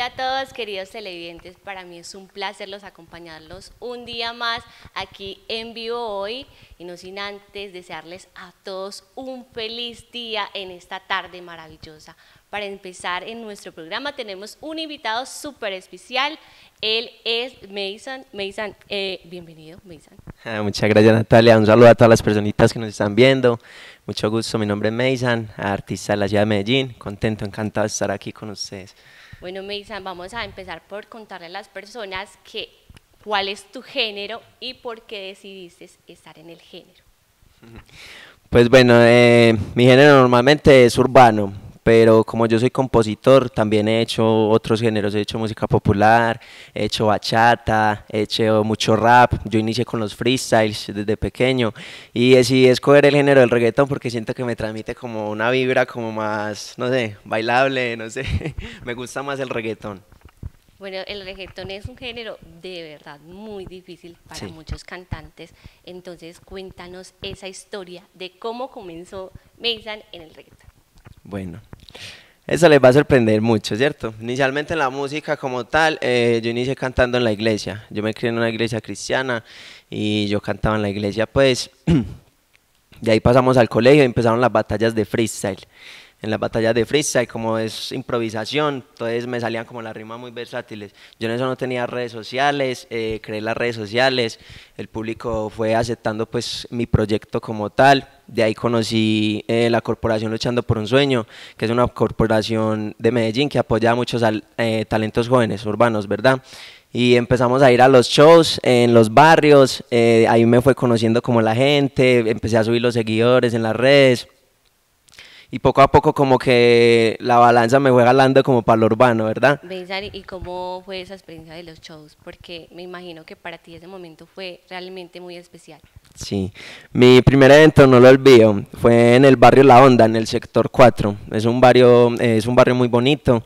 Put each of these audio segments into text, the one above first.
Hola a todos queridos televidentes, para mí es un placer los acompañarlos un día más aquí en vivo hoy y no sin antes desearles a todos un feliz día en esta tarde maravillosa. Para empezar en nuestro programa tenemos un invitado súper especial, él es Mason. Mason, eh, bienvenido Mason. Ah, muchas gracias Natalia, un saludo a todas las personitas que nos están viendo, mucho gusto, mi nombre es Mason, artista de la ciudad de Medellín, contento, encantado de estar aquí con ustedes. Bueno, dicen, vamos a empezar por contarle a las personas que, cuál es tu género y por qué decidiste estar en el género. Pues bueno, eh, mi género normalmente es urbano pero como yo soy compositor, también he hecho otros géneros, he hecho música popular, he hecho bachata, he hecho mucho rap, yo inicié con los freestyles desde pequeño y decidí escoger el género del reggaetón porque siento que me transmite como una vibra como más, no sé, bailable, no sé, me gusta más el reggaetón. Bueno, el reggaetón es un género de verdad muy difícil para muchos cantantes. Entonces, cuéntanos esa historia de cómo comenzó Mason en el reggaetón. Bueno, eso les va a sorprender mucho, ¿cierto? Inicialmente la música como tal, eh, yo inicié cantando en la iglesia. Yo me crié en una iglesia cristiana y yo cantaba en la iglesia, pues... De ahí pasamos al colegio y empezaron las batallas de freestyle en las batallas de freestyle, como es improvisación, entonces me salían como las rimas muy versátiles. Yo en eso no tenía redes sociales, eh, creé las redes sociales, el público fue aceptando pues mi proyecto como tal, de ahí conocí eh, la corporación Luchando por un Sueño, que es una corporación de Medellín que apoya a muchos eh, talentos jóvenes urbanos, ¿verdad? y empezamos a ir a los shows en los barrios, eh, ahí me fue conociendo como la gente, empecé a subir los seguidores en las redes, y poco a poco como que la balanza me fue galando como para lo urbano, ¿verdad? ¿y cómo fue esa experiencia de los shows? Porque me imagino que para ti ese momento fue realmente muy especial. Sí, mi primer evento, no lo olvido, fue en el barrio La Onda, en el sector 4. Es un barrio, eh, es un barrio muy bonito.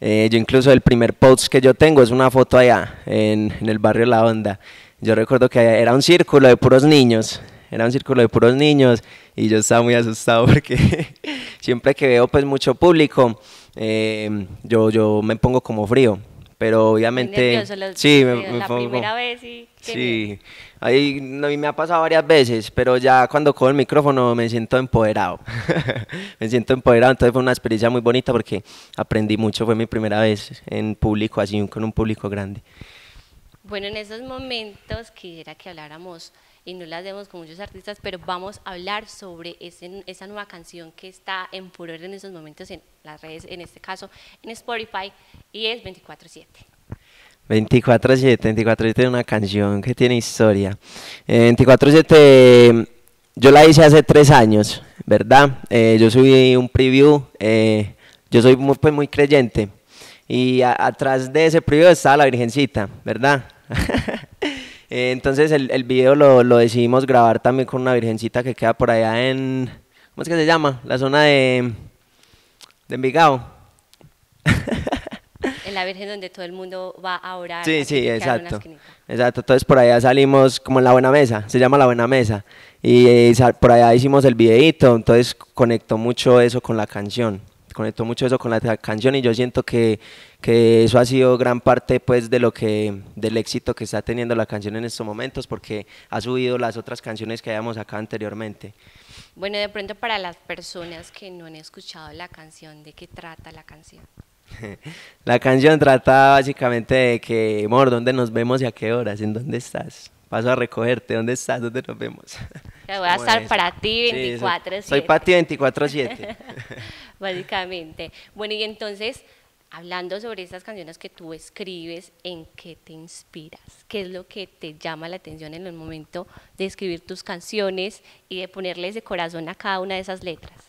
Eh, yo incluso el primer post que yo tengo es una foto allá, en, en el barrio La Onda. Yo recuerdo que era un círculo de puros niños era un círculo de puros niños y yo estaba muy asustado porque siempre que veo pues mucho público, em, yo, yo me pongo como frío, pero obviamente... sí, me, primera vez Sí, ahí mí me ha pasado varias veces, pero ya cuando cojo el micrófono me siento empoderado. me siento empoderado, entonces fue una experiencia muy bonita porque aprendí mucho, fue mi primera vez en público, así con un público grande. Bueno, en esos momentos quisiera que habláramos, y no las vemos con muchos artistas, pero vamos a hablar sobre esa nueva canción que está en furor en esos momentos en las redes, en este caso en Spotify, y es 24-7. 24-7, 24-7 es una canción que tiene historia. 24-7 eh, yo la hice hace tres años, ¿verdad? Eh, yo subí un preview, eh, yo soy muy, pues, muy creyente. Y atrás de ese preview estaba la Virgencita, ¿verdad? Eh, entonces el, el video lo, decidimos grabar también con una virgencita que queda por allá en, ¿cómo es que se llama? La zona de, de Envigado. En la Virgen donde todo el mundo va a orar. Sí, sí, exacto. Exacto, entonces por allá salimos como en la Buena Mesa, se llama la Buena Mesa. y eh, por allá hicimos el videito, entonces conectó mucho eso con la canción conectó mucho eso con la canción y yo siento que, eso ha sido gran parte pues de lo que del éxito que está teniendo la canción en estos momentos porque ha subido las otras canciones que habíamos acá anteriormente. Bueno, de pronto para las personas que no han escuchado la canción, ¿de qué trata la canción? la canción trata básicamente de que, amor, ¿dónde nos vemos y a qué horas? ¿En dónde estás? paso a recogerte. ¿Dónde estás? ¿Dónde nos vemos? voy a estar para ti 24-7. soy para ti 24-7. básicamente. Bueno, y entonces, hablando sobre esas canciones que tú escribes, ¿en qué te inspiras? ¿Qué es lo que te llama la atención en el momento de escribir tus canciones y de ponerles de corazón a cada una de esas letras?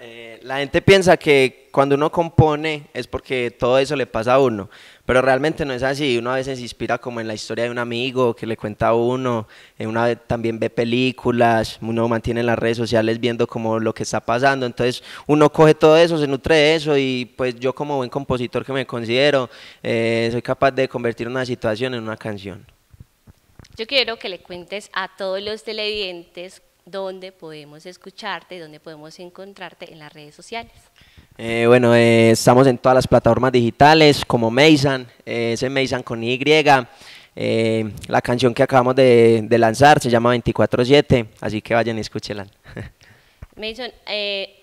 Eh, la gente piensa que cuando uno compone es porque todo eso le pasa a uno, pero realmente no es así. Uno a veces se inspira como en la historia de un amigo que le cuenta a uno, eh, una uno también ve películas, uno mantiene las redes sociales viendo como lo que está pasando, entonces uno coge todo eso, se nutre de eso y pues yo como buen compositor que me considero, eh, soy capaz de convertir una situación en una canción. Yo quiero que le cuentes a todos los televidentes dónde podemos escucharte, dónde podemos encontrarte en las redes sociales. Eh, bueno, eh, estamos en todas las plataformas digitales como Mason, eh, ese Mason con Y. Eh, la canción que acabamos de, lanzar se llama 24-7, así que vayan y escúchela. Mason,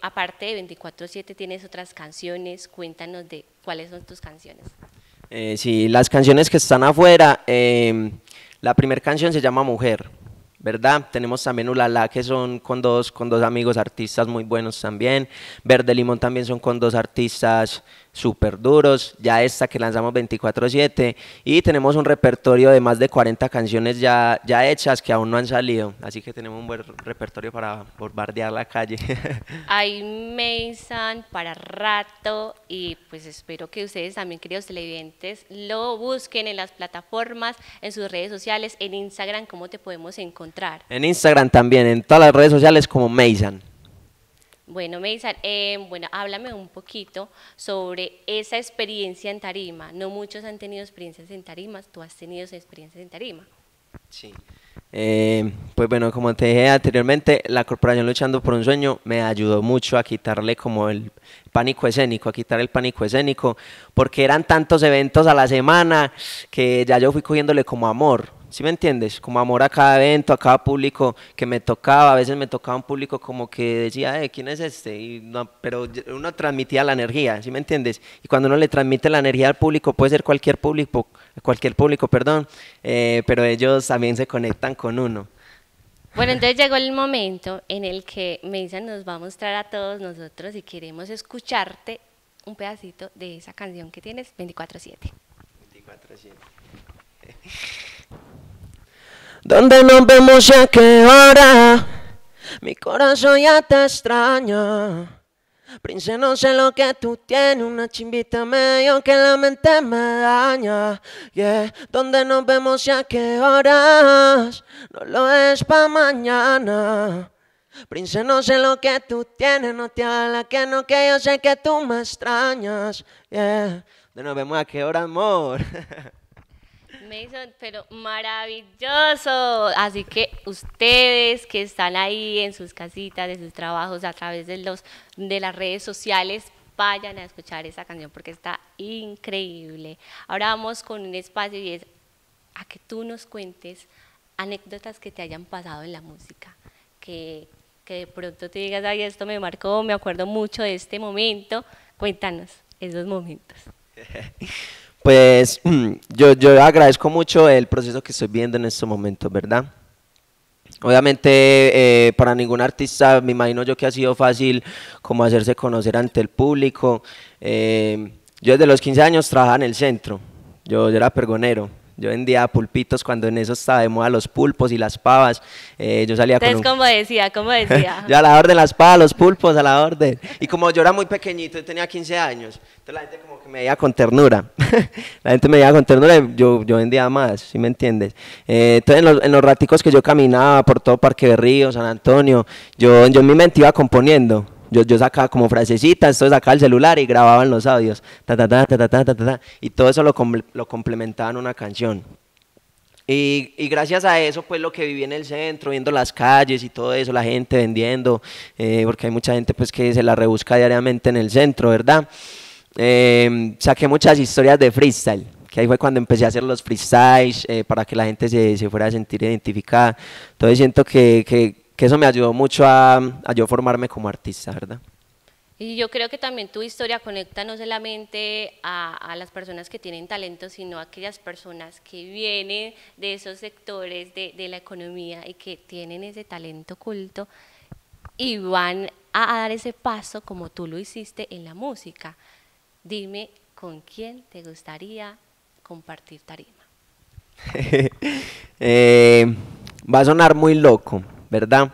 aparte de 24-7 tienes otras canciones, cuéntanos de cuáles son tus canciones. sí, las canciones que están afuera, la primera canción se llama Mujer, ¿verdad? Tenemos también Ulala, que son con dos, con dos amigos artistas muy buenos también. Verde Limón también son con dos artistas súper duros. Ya esta que lanzamos 24-7. Y tenemos un repertorio de más de 40 canciones ya, ya hechas que aún no han salido. Así que tenemos un buen repertorio para bombardear la calle. Hay Mason para rato. Y pues espero que ustedes también, queridos televidentes, lo busquen en las plataformas, en sus redes sociales, en Instagram, cómo te podemos encontrar en Instagram también, en todas las redes sociales como Meisan. Bueno, Meisan, eh, bueno, háblame un poquito sobre esa experiencia en tarima. No muchos han tenido experiencias en tarimas, tú has tenido experiencias en tarima. Sí. Eh, pues bueno, como te dije anteriormente, la Corporación Luchando por un Sueño me ayudó mucho a quitarle como el pánico escénico, a quitar el pánico escénico, porque eran tantos eventos a la semana que ya yo fui cogiéndole como amor ¿sí me entiendes? Como amor a cada evento, a cada público que me tocaba, a veces me tocaba un público como que decía, eh, ¿quién es este? no, pero uno transmitía la energía, ¿sí me entiendes? Y cuando uno le transmite la energía al público, puede ser cualquier público, cualquier público, perdón, eh, pero ellos también se conectan con uno. Bueno, entonces llegó el momento en el que dicen, nos va a mostrar a todos nosotros y queremos escucharte un pedacito de esa canción que tienes, 24-7. 24-7. ¿Dónde nos vemos y a qué hora? Mi corazón ya te extraña. Prince, no sé lo que tú tienes, una chimbita medio que la mente me daña. Yeah, ¿dónde nos vemos y a qué horas? No lo es pa' mañana. Prince, no sé lo que tú tienes, no te hagas la que no, que yo sé que tú me extrañas. ¿dónde nos vemos a qué hora, amor? pero maravilloso. Así que ustedes que están ahí en sus casitas, de sus trabajos, a través de, los, de las redes sociales, vayan a escuchar esa canción porque está increíble. Ahora vamos con un espacio y es a que tú nos cuentes anécdotas que te hayan pasado en la música, que, que de pronto te digas, ay, esto me marcó, me acuerdo mucho de este momento. Cuéntanos esos momentos. Pues yo, agradezco mucho el proceso que estoy viendo en estos momentos, ¿verdad? Obviamente eh, para ningún artista me imagino yo que ha sido fácil como hacerse conocer ante el público. Eh, yo desde los 15 años trabajaba en el centro, yo era pergonero, yo vendía pulpitos cuando en eso estaba de moda los pulpos y las pavas. Eh, yo salía con como decía, como decía. yo a la orden, las pavas, los pulpos, a la orden. Y como yo era muy pequeñito, yo tenía 15 años, entonces la gente como que me veía con ternura. la gente me veía con ternura y yo, yo vendía más, si me entiendes? Eh, entonces en los, raticos que yo caminaba por todo Parque de Río, San Antonio, yo, yo en mi mente iba componiendo yo, yo sacaba como frasecitas, entonces sacaba el celular y grababan los audios, ta, ta, ta, ta, ta, ta, ta, y todo eso lo, complementaba lo complementaban una canción. Y, y, gracias a eso, pues lo que viví en el centro, viendo las calles y todo eso, la gente vendiendo, eh, porque hay mucha gente pues que se la rebusca diariamente en el centro, ¿verdad? Em, saqué muchas historias de freestyle, que ahí fue cuando empecé a hacer los freestyles eh, para que la gente se, se, fuera a sentir identificada. Entonces siento que, que que eso me ayudó mucho a, yo formarme como artista, ¿verdad? Y yo creo que también tu historia conecta no solamente a, las personas que tienen talento, sino a aquellas personas que vienen de esos sectores de, la economía y que tienen ese talento oculto y van a, dar ese paso como tú lo hiciste en la música. Dime con quién te gustaría compartir tarima. Eh, va a sonar muy loco, ¿verdad?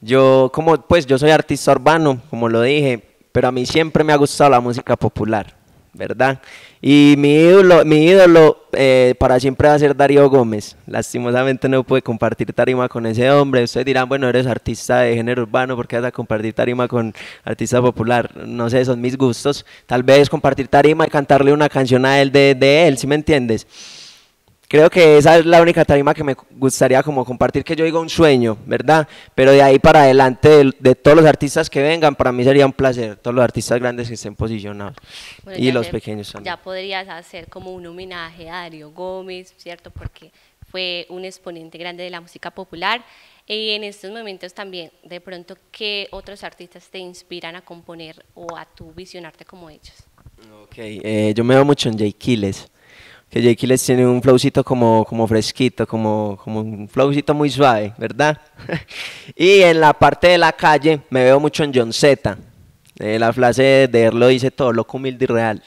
Yo, como pues yo soy artista urbano, como lo dije, pero a mí siempre me ha gustado la música popular, ¿verdad? Y mi ídolo, mi ídolo eh, para siempre va a ser Darío Gómez. Lastimosamente no pude compartir tarima con ese hombre. Ustedes dirán, bueno, eres artista de género urbano, ¿por qué vas a compartir tarima con artista popular? No sé, son mis gustos. Tal vez compartir tarima y cantarle una canción a él de, de él, ¿sí me entiendes? Creo que esa es la única tarima que me gustaría como compartir, que yo digo un sueño, ¿verdad? Pero de ahí para adelante, de, todos los artistas que vengan, para mí sería un placer, todos los artistas grandes que estén posicionados y los pequeños también. Ya podrías hacer como un homenaje a Darío Gómez, ¿cierto? Porque fue un exponente grande de la música popular. Y en estos momentos también, de pronto, ¿qué otros artistas te inspiran a componer o a tu visionarte como ellos? Ok, eh, yo me veo mucho en Jay Quiles que Jake les tiene un flowcito como, como fresquito, como, como un flowcito muy suave, ¿verdad? y en la parte de la calle me veo mucho en John Z. Eh, la frase de él lo dice todo, loco humilde y real.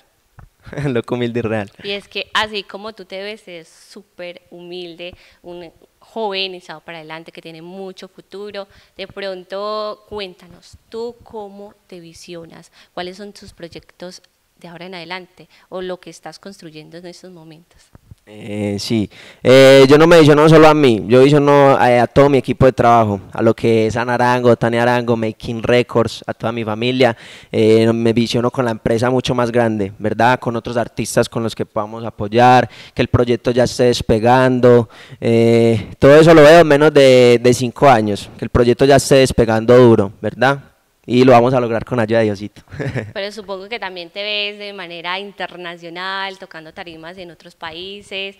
loco humilde y real. Y es que así como tú te ves, es súper humilde, un joven para adelante, que tiene mucho futuro. De pronto, cuéntanos, ¿tú cómo te visionas? ¿Cuáles son tus proyectos de ahora en adelante o lo que estás construyendo en estos momentos? Eh, sí, eh, yo no me visiono solo a mí, yo visiono a, a todo mi equipo de trabajo, a lo que es Arango, Tania Arango, Making Records, a toda mi familia, eh, me visiono con la empresa mucho más grande, ¿verdad? Con otros artistas con los que podamos apoyar, que el proyecto ya esté despegando, eh, todo eso lo veo en menos de, de cinco años, que el proyecto ya esté despegando duro, ¿verdad? y lo vamos a lograr con ayuda de Diosito. Pero supongo que también te ves de manera internacional, tocando tarimas en otros países.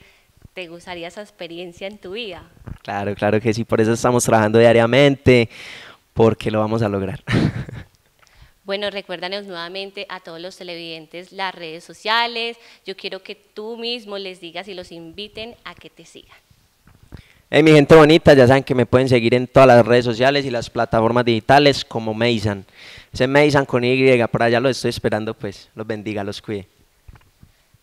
¿Te gustaría esa experiencia en tu vida? Claro, claro que sí, por eso estamos trabajando diariamente, porque lo vamos a lograr. Bueno, recuérdanos nuevamente a todos los televidentes las redes sociales. Yo quiero que tú mismo les digas y los inviten a que te sigan. Hey, mi gente bonita, ya saben que me pueden seguir en todas las redes sociales y las plataformas digitales como Mason. Ese Mason con Y, por allá lo estoy esperando, pues los bendiga, los cuide.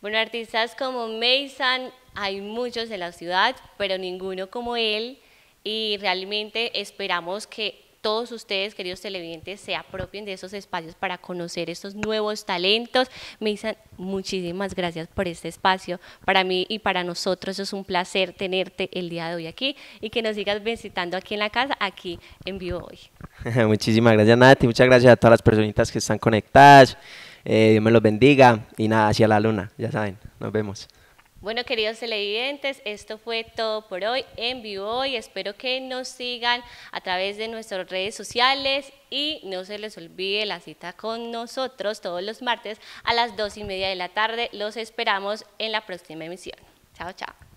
Bueno, artistas como Mason hay muchos en la ciudad, pero ninguno como él y realmente esperamos que todos ustedes, queridos televidentes, se apropien de esos espacios para conocer estos nuevos talentos. Me dicen muchísimas gracias por este espacio. Para mí y para nosotros es un placer tenerte el día de hoy aquí y que nos sigas visitando aquí en la casa, aquí en vivo hoy. muchísimas gracias, Nati. Muchas gracias a todas las personitas que están conectadas. Eh, Dios me los bendiga y nada, hacia la luna, ya saben, nos vemos. Bueno, queridos televidentes, esto fue todo por hoy en vivo hoy. Espero que nos sigan a través de nuestras redes sociales y no se les olvide la cita con nosotros todos los martes a las dos y media de la tarde. Los esperamos en la próxima emisión. Chao, chao.